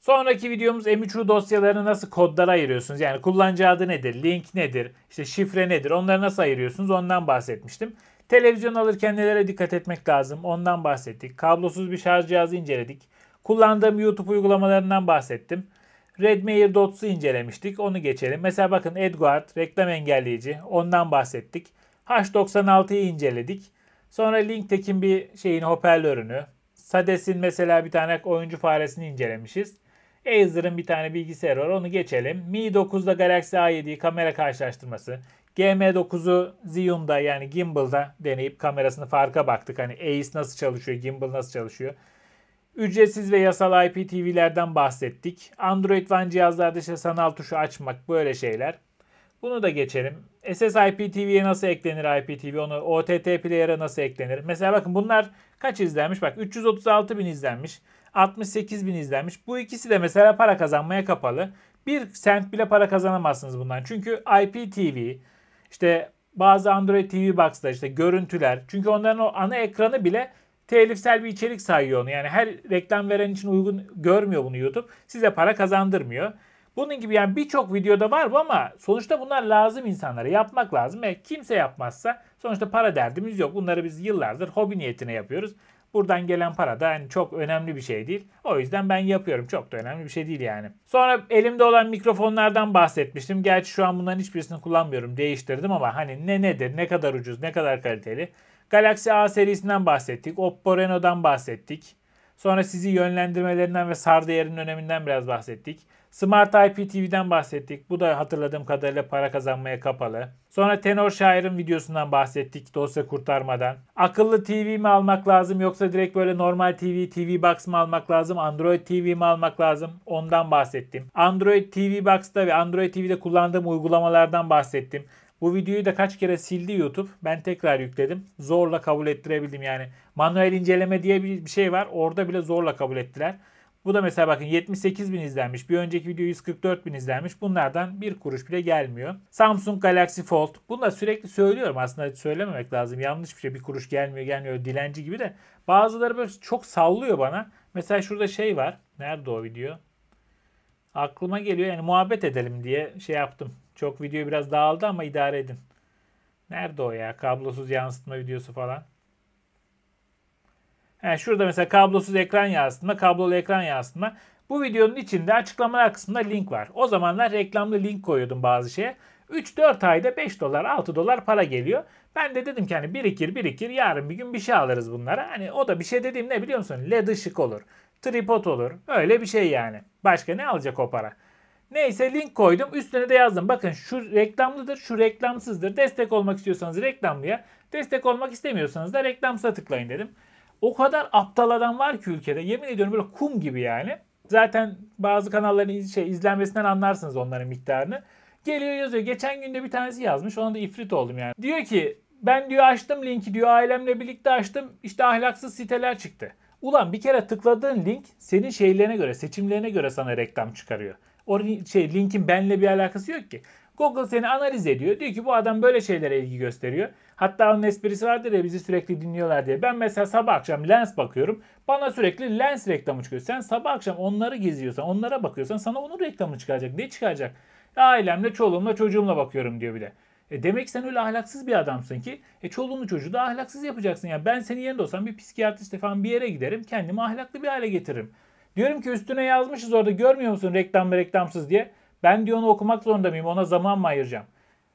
Sonraki videomuz m 3 dosyalarını nasıl kodlara ayırıyorsunuz? Yani kullanıcı adı nedir? Link nedir? İşte şifre nedir? Onları nasıl ayırıyorsunuz? Ondan bahsetmiştim. Televizyon alırken nelere dikkat etmek lazım? Ondan bahsettik. Kablosuz bir şarj cihazı inceledik. Kullandığım YouTube uygulamalarından bahsettim. Redmi Air AirDots'u incelemiştik. Onu geçelim. Mesela bakın AdGuard reklam engelleyici. Ondan bahsettik. H96'yı inceledik. Sonra Linktek'in bir şeyin hoparlörünü. Sades'in mesela bir tane oyuncu faresini incelemişiz. Acer'ın bir tane bilgisayarı var onu geçelim. Mi 9'da Galaxy A7 kamera karşılaştırması. GM9'u Zion'da yani Gimbal'da deneyip kamerasını farka baktık. Hani Ace nasıl çalışıyor, Gimbal nasıl çalışıyor. Ücretsiz ve yasal IPTV'lerden bahsettik. Android One cihazlarda işte sanal tuşu açmak böyle şeyler. Bunu da geçelim. SS IPTV'ye nasıl eklenir IPTV onu OTT Player'a nasıl eklenir? Mesela bakın bunlar kaç izlenmiş? Bak 336 bin izlenmiş. 68 bin izlenmiş. Bu ikisi de mesela para kazanmaya kapalı. Bir sent bile para kazanamazsınız bundan. Çünkü IPTV, işte bazı Android TV Box'ta işte görüntüler. Çünkü onların o ana ekranı bile telifsel bir içerik sayıyor onu. Yani her reklam veren için uygun görmüyor bunu YouTube. Size para kazandırmıyor. Bunun gibi yani birçok videoda var bu ama sonuçta bunlar lazım insanlara. Yapmak lazım ve kimse yapmazsa sonuçta para derdimiz yok. Bunları biz yıllardır hobi niyetine yapıyoruz. Buradan gelen para da yani çok önemli bir şey değil. O yüzden ben yapıyorum. Çok da önemli bir şey değil yani. Sonra elimde olan mikrofonlardan bahsetmiştim. Gerçi şu an bunların hiçbirisini kullanmıyorum. Değiştirdim ama hani ne nedir, ne kadar ucuz, ne kadar kaliteli. Galaxy A serisinden bahsettik. Oppo Reno'dan bahsettik. Sonra sizi yönlendirmelerinden ve SAR değerinin öneminden biraz bahsettik. Smart IPTV'den bahsettik. Bu da hatırladığım kadarıyla para kazanmaya kapalı. Sonra Tenor Şair'in videosundan bahsettik dosya kurtarmadan. Akıllı TV mi almak lazım yoksa direkt böyle normal TV, TV Box mı almak lazım, Android TV mi almak lazım ondan bahsettim. Android TV Box'ta ve Android TV'de kullandığım uygulamalardan bahsettim. Bu videoyu da kaç kere sildi YouTube. Ben tekrar yükledim. Zorla kabul ettirebildim yani. Manuel inceleme diye bir şey var. Orada bile zorla kabul ettiler. Bu da mesela bakın 78 bin izlenmiş. Bir önceki video 144 bin izlenmiş. Bunlardan bir kuruş bile gelmiyor. Samsung Galaxy Fold. Bunu da sürekli söylüyorum. Aslında söylememek lazım. Yanlış bir şey. Bir kuruş gelmiyor gelmiyor dilenci gibi de. Bazıları böyle çok sallıyor bana. Mesela şurada şey var. Nerede o video? Aklıma geliyor. Yani muhabbet edelim diye şey yaptım. Çok video biraz dağıldı ama idare edin. Nerede o ya? Kablosuz yansıtma videosu falan. Yani şurada mesela kablosuz ekran yansıtma, kablolu ekran yansıtma. Bu videonun içinde açıklamalar kısmında link var. O zamanlar reklamlı link koyuyordum bazı şeye. 3-4 ayda 5 dolar 6 dolar para geliyor. Ben de dedim ki hani birikir birikir yarın bir gün bir şey alırız bunlara. Hani o da bir şey dediğim ne biliyor musun? LED ışık olur. Tripod olur. Öyle bir şey yani. Başka ne alacak o para? Neyse link koydum. Üstüne de yazdım. Bakın şu reklamlıdır, şu reklamsızdır. Destek olmak istiyorsanız reklamlıya, destek olmak istemiyorsanız da reklamsa tıklayın dedim. O kadar aptal adam var ki ülkede. Yemin ediyorum böyle kum gibi yani. Zaten bazı kanalların şey izlenmesinden anlarsınız onların miktarını. Geliyor yazıyor. Geçen günde bir tanesi yazmış. Ona da ifrit oldum yani. Diyor ki ben diyor açtım linki diyor ailemle birlikte açtım. İşte ahlaksız siteler çıktı. Ulan bir kere tıkladığın link senin şeylerine göre, seçimlerine göre sana reklam çıkarıyor. O şey linkin benle bir alakası yok ki. Google seni analiz ediyor. Diyor ki bu adam böyle şeylere ilgi gösteriyor. Hatta onun esprisi vardır ya bizi sürekli dinliyorlar diye. Ben mesela sabah akşam lens bakıyorum. Bana sürekli lens reklamı çıkıyor. Sen sabah akşam onları geziyorsan, onlara bakıyorsan sana onun reklamı çıkacak. Ne çıkacak? Ailemle, çoluğumla, çocuğumla bakıyorum diyor bile. E demek ki sen öyle ahlaksız bir adamsın ki e çoluğunu çocuğu da ahlaksız yapacaksın. Yani ben senin yerinde olsam bir psikiyatriste falan bir yere giderim. Kendimi ahlaklı bir hale getiririm. Diyorum ki üstüne yazmışız orada görmüyor musun reklamlı reklamsız diye. Ben diyor onu okumak zorunda mıyım? Ona zaman mı ayıracağım?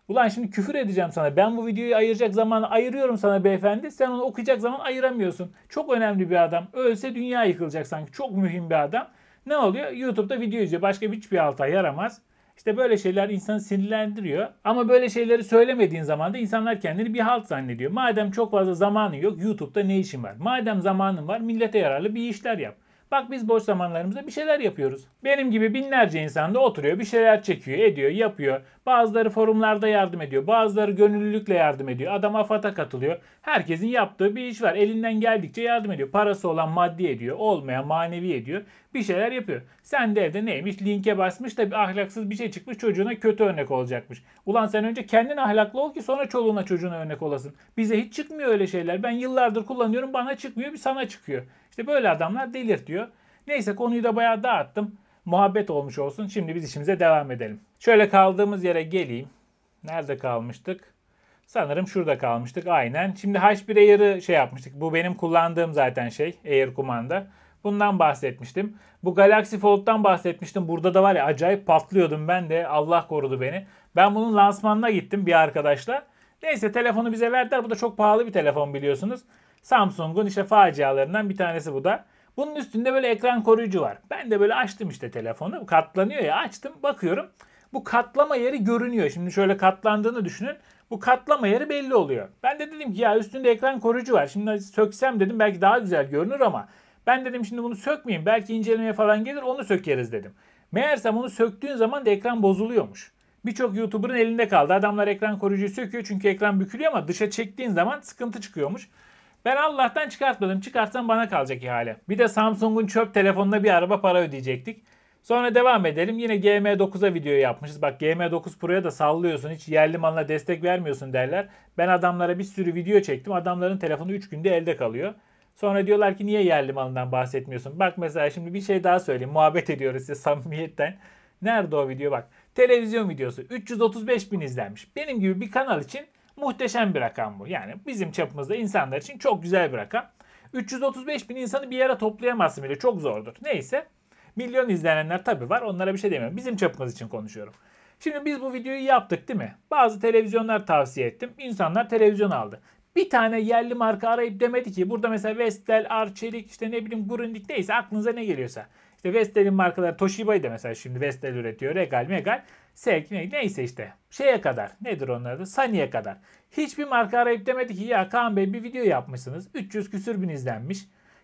Ulan şimdi küfür edeceğim sana. Ben bu videoyu ayıracak zaman ayırıyorum sana beyefendi. Sen onu okuyacak zaman ayıramıyorsun. Çok önemli bir adam. Ölse dünya yıkılacak sanki. Çok mühim bir adam. Ne oluyor? YouTube'da video izliyor. Başka hiçbir alta yaramaz. İşte böyle şeyler insanı sinirlendiriyor. Ama böyle şeyleri söylemediğin zaman da insanlar kendini bir halt zannediyor. Madem çok fazla zamanın yok YouTube'da ne işin var? Madem zamanın var millete yararlı bir işler yap. Bak biz boş zamanlarımızda bir şeyler yapıyoruz. Benim gibi binlerce insan da oturuyor, bir şeyler çekiyor, ediyor, yapıyor. Bazıları forumlarda yardım ediyor, bazıları gönüllülükle yardım ediyor. Adam AFAD'a katılıyor. Herkesin yaptığı bir iş var. Elinden geldikçe yardım ediyor. Parası olan maddi ediyor, olmayan manevi ediyor. Bir şeyler yapıyor. Sen de evde neymiş? Linke basmış da bir ahlaksız bir şey çıkmış çocuğuna kötü örnek olacakmış. Ulan sen önce kendin ahlaklı ol ki sonra çoluğuna çocuğuna örnek olasın. Bize hiç çıkmıyor öyle şeyler. Ben yıllardır kullanıyorum bana çıkmıyor bir sana çıkıyor. İşte böyle adamlar delirtiyor. Neyse konuyu da bayağı dağıttım. Muhabbet olmuş olsun. Şimdi biz işimize devam edelim. Şöyle kaldığımız yere geleyim. Nerede kalmıştık? Sanırım şurada kalmıştık aynen. Şimdi H1 Air'ı şey yapmıştık. Bu benim kullandığım zaten şey Air kumanda. Bundan bahsetmiştim. Bu Galaxy Fold'dan bahsetmiştim. Burada da var ya acayip patlıyordum ben de. Allah korudu beni. Ben bunun lansmanına gittim bir arkadaşla. Neyse telefonu bize verdiler. Bu da çok pahalı bir telefon biliyorsunuz. Samsung'un işte facialarından bir tanesi bu da. Bunun üstünde böyle ekran koruyucu var. Ben de böyle açtım işte telefonu. Katlanıyor ya açtım bakıyorum. Bu katlama yeri görünüyor. Şimdi şöyle katlandığını düşünün. Bu katlama yeri belli oluyor. Ben de dedim ki ya üstünde ekran koruyucu var. Şimdi söksem dedim belki daha güzel görünür ama ben dedim şimdi bunu sökmeyeyim. Belki incelemeye falan gelir onu sökeriz dedim. Meğersem onu söktüğün zaman da ekran bozuluyormuş. Birçok YouTuber'ın elinde kaldı. Adamlar ekran koruyucuyu söküyor çünkü ekran bükülüyor ama dışa çektiğin zaman sıkıntı çıkıyormuş. Ben Allah'tan çıkartmadım. Çıkartsam bana kalacak ihale. Bir de Samsung'un çöp telefonuna bir araba para ödeyecektik. Sonra devam edelim. Yine GM9'a video yapmışız. Bak GM9 Pro'ya da sallıyorsun. Hiç yerli malına destek vermiyorsun derler. Ben adamlara bir sürü video çektim. Adamların telefonu 3 günde elde kalıyor. Sonra diyorlar ki niye yerli malından bahsetmiyorsun? Bak mesela şimdi bir şey daha söyleyeyim. Muhabbet ediyoruz size samimiyetten. Nerede o video bak. Televizyon videosu. 335 bin izlenmiş. Benim gibi bir kanal için Muhteşem bir rakam bu. Yani bizim çapımızda insanlar için çok güzel bir rakam. 335 bin insanı bir yere toplayamazsın bile. Çok zordur. Neyse. Milyon izlenenler tabii var. Onlara bir şey demiyorum. Bizim çapımız için konuşuyorum. Şimdi biz bu videoyu yaptık değil mi? Bazı televizyonlar tavsiye ettim. İnsanlar televizyon aldı. Bir tane yerli marka arayıp demedi ki burada mesela Vestel, Arçelik işte ne bileyim Grundig neyse aklınıza ne geliyorsa. İşte Vestel'in markaları Toshiba'yı da mesela şimdi Vestel üretiyor. Regal, Megal, Selk neyse işte. Şeye kadar nedir onlar da Saniye kadar. Hiçbir marka arayıp demedi ki ya Kaan Bey bir video yapmışsınız. 300 küsür bin izlenmiş.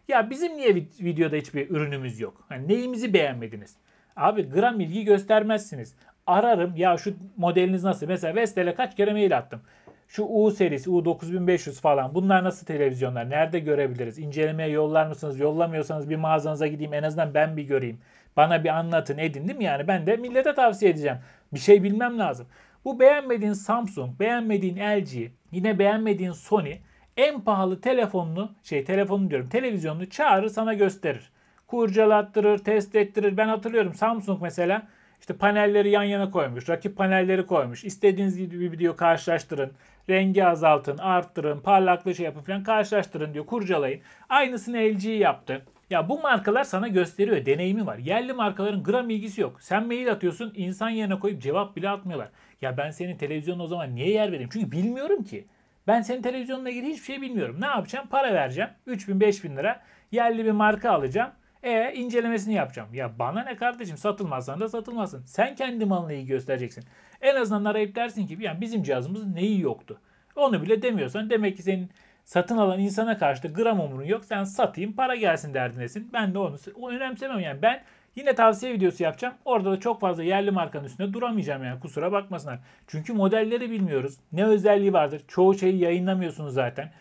Ya bizim niye videoda hiçbir ürünümüz yok? Hani neyimizi beğenmediniz? Abi gram ilgi göstermezsiniz. Ararım ya şu modeliniz nasıl? Mesela Vestel'e kaç kere mail attım. Şu U serisi U9500 falan bunlar nasıl televizyonlar? Nerede görebiliriz? İncelemeye yollar mısınız? Yollamıyorsanız bir mağazanıza gideyim en azından ben bir göreyim. Bana bir anlatın edin değil mi? Yani ben de millete tavsiye edeceğim. Bir şey bilmem lazım. Bu beğenmediğin Samsung, beğenmediğin LG, yine beğenmediğin Sony en pahalı telefonunu, şey telefonunu diyorum televizyonunu çağırır sana gösterir. Kurcalattırır, test ettirir. Ben hatırlıyorum Samsung mesela işte panelleri yan yana koymuş, rakip panelleri koymuş. İstediğiniz gibi video karşılaştırın, rengi azaltın, arttırın, parlaklığı şey yapın falan karşılaştırın diyor, kurcalayın. Aynısını LG yaptı. Ya bu markalar sana gösteriyor, deneyimi var. Yerli markaların gram ilgisi yok. Sen mail atıyorsun, insan yerine koyup cevap bile atmıyorlar. Ya ben senin televizyonuna o zaman niye yer vereyim? Çünkü bilmiyorum ki. Ben senin televizyonuna ilgili hiçbir şey bilmiyorum. Ne yapacağım? Para vereceğim. 3000-5000 lira. Yerli bir marka alacağım. E incelemesini yapacağım. Ya bana ne kardeşim satılmazsan da satılmazsın. Sen kendi malını iyi göstereceksin. En azından arayıp dersin ki yani bizim cihazımız neyi yoktu. Onu bile demiyorsan demek ki senin satın alan insana karşı da gram umurun yok. Sen satayım para gelsin derdindesin. Ben de onu, onu önemsemem yani. Ben Yine tavsiye videosu yapacağım. Orada da çok fazla yerli markanın üstünde duramayacağım yani kusura bakmasınlar. Çünkü modelleri bilmiyoruz. Ne özelliği vardır? Çoğu şeyi yayınlamıyorsunuz zaten.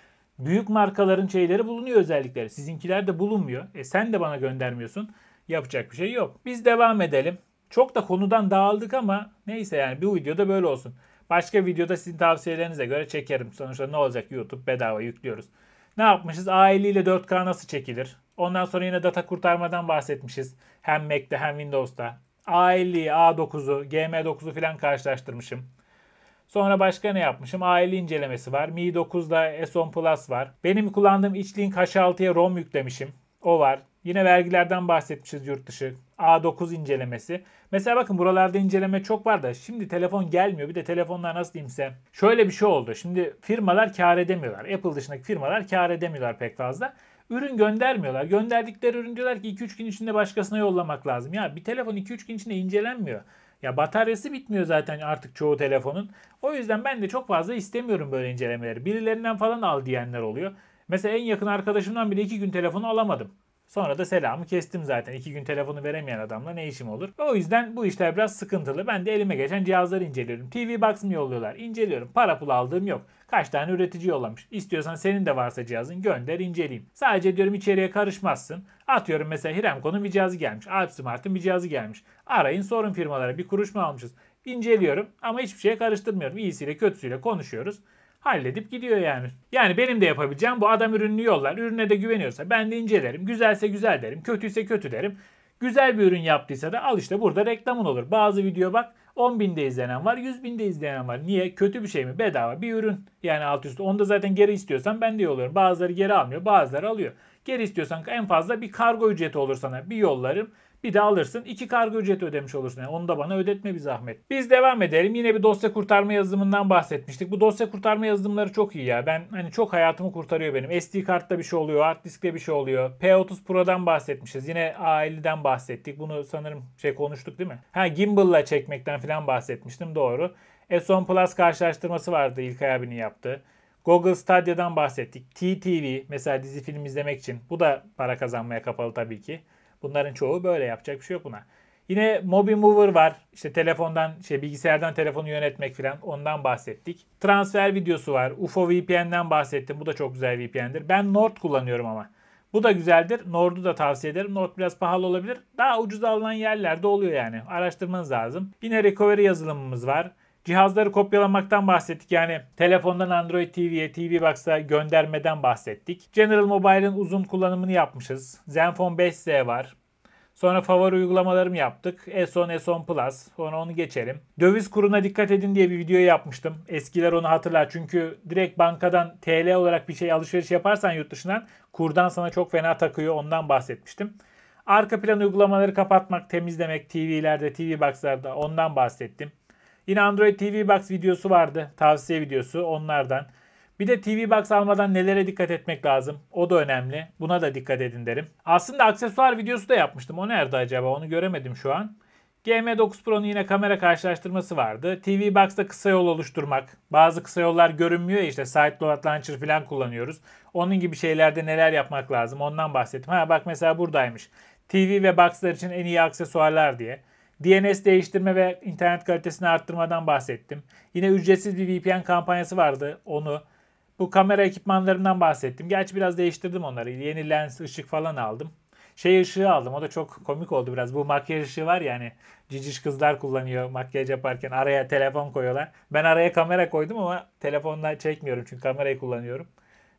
Büyük markaların şeyleri bulunuyor özellikleri. Sizinkiler de bulunmuyor. E sen de bana göndermiyorsun. Yapacak bir şey yok. Biz devam edelim. Çok da konudan dağıldık ama neyse yani bu videoda böyle olsun. Başka videoda sizin tavsiyelerinize göre çekerim. Sonuçta ne olacak YouTube bedava yüklüyoruz. Ne yapmışız? A50 ile 4K nasıl çekilir? Ondan sonra yine data kurtarmadan bahsetmişiz. Hem Mac'te hem Windows'ta. A50'yi, A9'u, GM9'u filan karşılaştırmışım. Sonra başka ne yapmışım? AL incelemesi var. Mi 9'da S10 Plus var. Benim kullandığım içlink H6'ya ROM yüklemişim. O var. Yine vergilerden bahsetmişiz yurt dışı. A9 incelemesi. Mesela bakın buralarda inceleme çok var da şimdi telefon gelmiyor. Bir de telefonlar nasıl diyeyimse? Şöyle bir şey oldu. Şimdi firmalar kar edemiyorlar. Apple dışındaki firmalar kar edemiyorlar pek fazla. Ürün göndermiyorlar. Gönderdikleri ürün diyorlar ki 2-3 gün içinde başkasına yollamak lazım. Ya bir telefon 2-3 gün içinde incelenmiyor. Ya bataryası bitmiyor zaten artık çoğu telefonun. O yüzden ben de çok fazla istemiyorum böyle incelemeleri. Birilerinden falan al diyenler oluyor. Mesela en yakın arkadaşımdan bile iki gün telefonu alamadım. Sonra da selamı kestim zaten. İki gün telefonu veremeyen adamla ne işim olur? O yüzden bu işler biraz sıkıntılı. Ben de elime geçen cihazları inceliyorum. TV Box mı yolluyorlar? İnceliyorum. Para pul aldığım yok. Kaç tane üretici yollamış. İstiyorsan senin de varsa cihazın gönder inceleyeyim. Sadece diyorum içeriye karışmazsın. Atıyorum mesela Hiremco'nun bir cihazı gelmiş. Alp Smart'ın bir cihazı gelmiş. Arayın sorun firmalara bir kuruş mu almışız. İnceliyorum ama hiçbir şeye karıştırmıyorum. İyisiyle kötüsüyle konuşuyoruz halledip gidiyor yani. Yani benim de yapabileceğim bu adam ürünü yollar. Ürüne de güveniyorsa ben de incelerim. Güzelse güzel derim. Kötüyse kötü derim. Güzel bir ürün yaptıysa da al işte burada reklamın olur. Bazı video bak 10 binde izlenen var 100 binde izlenen var. Niye? Kötü bir şey mi? Bedava bir ürün. Yani alt üst Onu da zaten geri istiyorsan ben de yolluyorum. Bazıları geri almıyor bazıları alıyor. Geri istiyorsan en fazla bir kargo ücreti olur sana. Bir yollarım. Bir de alırsın. iki kargo ücreti ödemiş olursun. Yani onu da bana ödetme bir zahmet. Biz devam edelim. Yine bir dosya kurtarma yazılımından bahsetmiştik. Bu dosya kurtarma yazılımları çok iyi ya. Ben hani çok hayatımı kurtarıyor benim. SD kartta bir şey oluyor. Hard diskte bir şey oluyor. P30 Pro'dan bahsetmişiz. Yine A50'den bahsettik. Bunu sanırım şey konuştuk değil mi? Ha gimbal'la çekmekten falan bahsetmiştim. Doğru. S10 Plus karşılaştırması vardı İlkay abinin yaptığı. Google Stadia'dan bahsettik. TTV mesela dizi film izlemek için. Bu da para kazanmaya kapalı tabii ki. Bunların çoğu böyle yapacak bir şey yok buna. Yine Mobi Mover var. İşte telefondan, şey bilgisayardan telefonu yönetmek falan ondan bahsettik. Transfer videosu var. UFO VPN'den bahsettim. Bu da çok güzel VPN'dir. Ben Nord kullanıyorum ama. Bu da güzeldir. Nord'u da tavsiye ederim. Nord biraz pahalı olabilir. Daha ucuz alınan yerlerde oluyor yani. Araştırmanız lazım. Yine recovery yazılımımız var. Cihazları kopyalamaktan bahsettik. Yani telefondan Android TV'ye, TV Box'a göndermeden bahsettik. General Mobile'ın uzun kullanımını yapmışız. Zenfone 5S var. Sonra favori uygulamalarımı yaptık. S10, S10 Plus. Sonra onu geçelim. Döviz kuruna dikkat edin diye bir video yapmıştım. Eskiler onu hatırlar. Çünkü direkt bankadan TL olarak bir şey alışveriş yaparsan yurt dışından kurdan sana çok fena takıyor. Ondan bahsetmiştim. Arka plan uygulamaları kapatmak, temizlemek, TV'lerde, TV box'larda ondan bahsettim. Yine Android TV Box videosu vardı. Tavsiye videosu onlardan. Bir de TV Box almadan nelere dikkat etmek lazım? O da önemli. Buna da dikkat edin derim. Aslında aksesuar videosu da yapmıştım. O nerede acaba? Onu göremedim şu an. GM9 Pro'nun yine kamera karşılaştırması vardı. TV Box'ta kısa yol oluşturmak. Bazı kısa yollar görünmüyor ya işte Side Load Launcher falan kullanıyoruz. Onun gibi şeylerde neler yapmak lazım ondan bahsettim. Ha bak mesela buradaymış. TV ve Box'lar için en iyi aksesuarlar diye. DNS değiştirme ve internet kalitesini arttırmadan bahsettim. Yine ücretsiz bir VPN kampanyası vardı onu. Bu kamera ekipmanlarından bahsettim. Gerçi biraz değiştirdim onları. Yeni lens, ışık falan aldım. Şey ışığı aldım. O da çok komik oldu biraz. Bu makyaj ışığı var Yani ciciş kızlar kullanıyor makyaj yaparken. Araya telefon koyuyorlar. Ben araya kamera koydum ama telefonla çekmiyorum çünkü kamerayı kullanıyorum.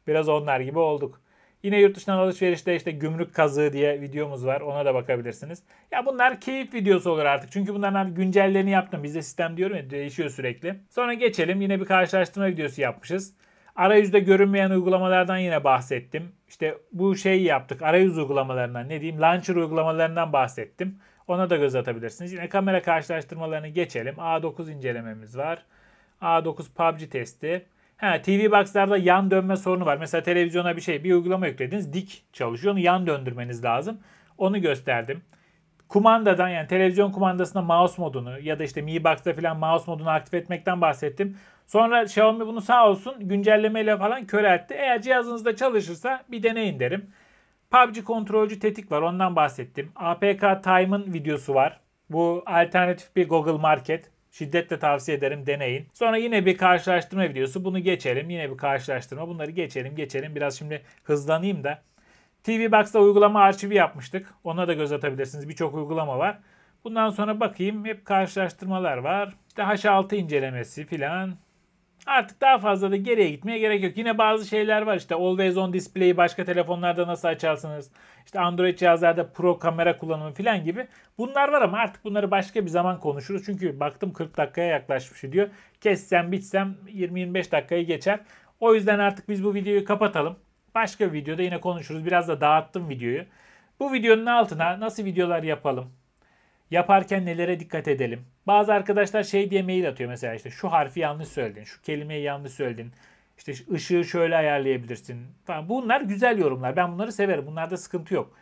Biraz onlar gibi olduk. Yine yurt dışından alışverişte işte gümrük kazığı diye videomuz var. Ona da bakabilirsiniz. Ya bunlar keyif videosu olur artık. Çünkü bunların hani güncellerini yaptım. Bizde sistem diyorum ya değişiyor sürekli. Sonra geçelim. Yine bir karşılaştırma videosu yapmışız. Arayüzde görünmeyen uygulamalardan yine bahsettim. İşte bu şeyi yaptık. Arayüz uygulamalarından ne diyeyim? Launcher uygulamalarından bahsettim. Ona da göz atabilirsiniz. Yine kamera karşılaştırmalarını geçelim. A9 incelememiz var. A9 PUBG testi. Ha, TV box'larda yan dönme sorunu var. Mesela televizyona bir şey, bir uygulama yüklediniz. Dik çalışıyor. Onu yan döndürmeniz lazım. Onu gösterdim. Kumandadan yani televizyon kumandasında mouse modunu ya da işte Mi Box'ta falan mouse modunu aktif etmekten bahsettim. Sonra Xiaomi bunu sağ olsun güncellemeyle falan köreltti. Eğer cihazınızda çalışırsa bir deneyin derim. PUBG kontrolcü tetik var ondan bahsettim. APK Time'ın videosu var. Bu alternatif bir Google Market. Şiddetle tavsiye ederim deneyin. Sonra yine bir karşılaştırma videosu. Bunu geçelim. Yine bir karşılaştırma. Bunları geçelim geçelim. Biraz şimdi hızlanayım da. TV Box'ta uygulama arşivi yapmıştık. Ona da göz atabilirsiniz. Birçok uygulama var. Bundan sonra bakayım hep karşılaştırmalar var. İşte H6 incelemesi filan. Artık daha fazla da geriye gitmeye gerek yok. Yine bazı şeyler var işte Always On Display'i başka telefonlarda nasıl açarsınız? İşte Android cihazlarda Pro kamera kullanımı falan gibi. Bunlar var ama artık bunları başka bir zaman konuşuruz. Çünkü baktım 40 dakikaya yaklaşmış diyor. Kessem bitsem 20-25 dakikayı geçer. O yüzden artık biz bu videoyu kapatalım. Başka bir videoda yine konuşuruz. Biraz da dağıttım videoyu. Bu videonun altına nasıl videolar yapalım? Yaparken nelere dikkat edelim? Bazı arkadaşlar şey diye mail atıyor mesela işte şu harfi yanlış söyledin, şu kelimeyi yanlış söyledin. İşte ışığı şöyle ayarlayabilirsin falan. Bunlar güzel yorumlar. Ben bunları severim. Bunlarda sıkıntı yok.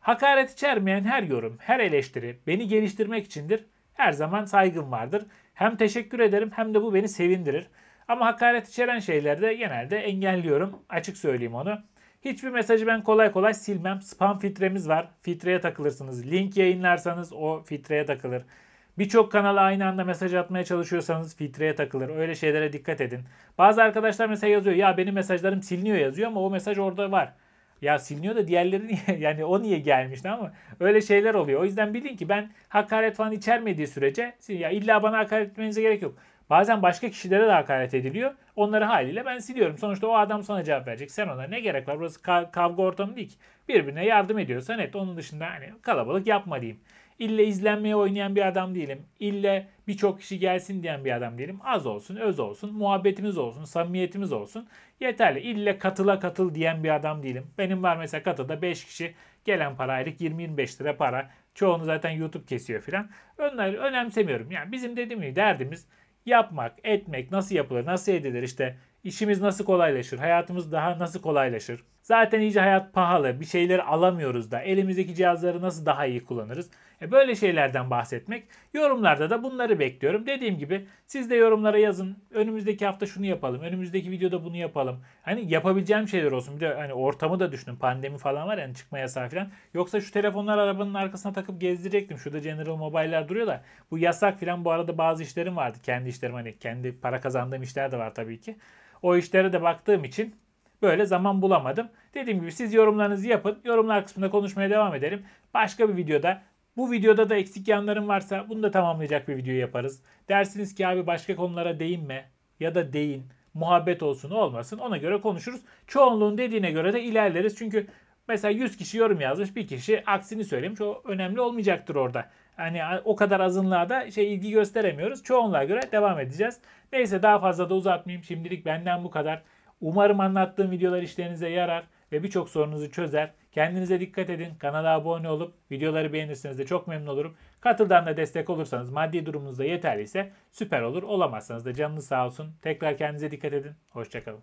Hakaret içermeyen her yorum, her eleştiri beni geliştirmek içindir. Her zaman saygım vardır. Hem teşekkür ederim hem de bu beni sevindirir. Ama hakaret içeren şeylerde genelde engelliyorum. Açık söyleyeyim onu. Hiçbir mesajı ben kolay kolay silmem. Spam filtremiz var. Filtreye takılırsınız. Link yayınlarsanız o filtreye takılır. Birçok kanala aynı anda mesaj atmaya çalışıyorsanız filtreye takılır. Öyle şeylere dikkat edin. Bazı arkadaşlar mesela yazıyor ya benim mesajlarım siliniyor yazıyor ama o mesaj orada var. Ya siliniyor da diğerleri niye yani o niye gelmişti ama öyle şeyler oluyor. O yüzden bilin ki ben hakaret falan içermediği sürece ya illa bana hakaret etmenize gerek yok. Bazen başka kişilere de hakaret ediliyor. Onları haliyle ben siliyorum. Sonuçta o adam sana cevap verecek. Sen ona ne gerek var? Burası ka- kavga ortamı değil ki. Birbirine yardım ediyorsan et. Onun dışında hani kalabalık yapma diyeyim. İlle izlenmeye oynayan bir adam değilim. İlle birçok kişi gelsin diyen bir adam değilim. Az olsun, öz olsun, muhabbetimiz olsun, samimiyetimiz olsun. Yeterli. İlle katıla katıl diyen bir adam değilim. Benim var mesela katılda 5 kişi gelen para aylık 20-25 lira para. Çoğunu zaten YouTube kesiyor filan. Onları önemsemiyorum. Yani bizim dediğim gibi derdimiz yapmak, etmek nasıl yapılır, nasıl edilir işte işimiz nasıl kolaylaşır, hayatımız daha nasıl kolaylaşır. Zaten iyice hayat pahalı, bir şeyler alamıyoruz da elimizdeki cihazları nasıl daha iyi kullanırız. E, böyle şeylerden bahsetmek. Yorumlarda da bunları bekliyorum. Dediğim gibi siz de yorumlara yazın. Önümüzdeki hafta şunu yapalım. Önümüzdeki videoda bunu yapalım. Hani yapabileceğim şeyler olsun. Bir de hani ortamı da düşünün. Pandemi falan var yani çıkma yasağı falan. Yoksa şu telefonlar arabanın arkasına takıp gezdirecektim. Şurada General Mobile'lar duruyor da. Bu yasak falan bu arada bazı işlerim vardı. Kendi işlerim hani kendi para kazandığım işler de var tabii ki. O işlere de baktığım için böyle zaman bulamadım. Dediğim gibi siz yorumlarınızı yapın. Yorumlar kısmında konuşmaya devam edelim. Başka bir videoda bu videoda da eksik yanlarım varsa bunu da tamamlayacak bir video yaparız. Dersiniz ki abi başka konulara değinme ya da değin. Muhabbet olsun olmasın ona göre konuşuruz. Çoğunluğun dediğine göre de ilerleriz. Çünkü mesela 100 kişi yorum yazmış bir kişi aksini söylemiş. çok önemli olmayacaktır orada. Hani o kadar azınlığa da şey ilgi gösteremiyoruz. Çoğunluğa göre devam edeceğiz. Neyse daha fazla da uzatmayayım. Şimdilik benden bu kadar. Umarım anlattığım videolar işlerinize yarar ve birçok sorunuzu çözer. Kendinize dikkat edin. Kanala abone olup videoları beğenirseniz de çok memnun olurum. Katıldan da destek olursanız maddi durumunuz da yeterliyse süper olur. Olamazsanız da canınız sağ olsun. Tekrar kendinize dikkat edin. Hoşçakalın.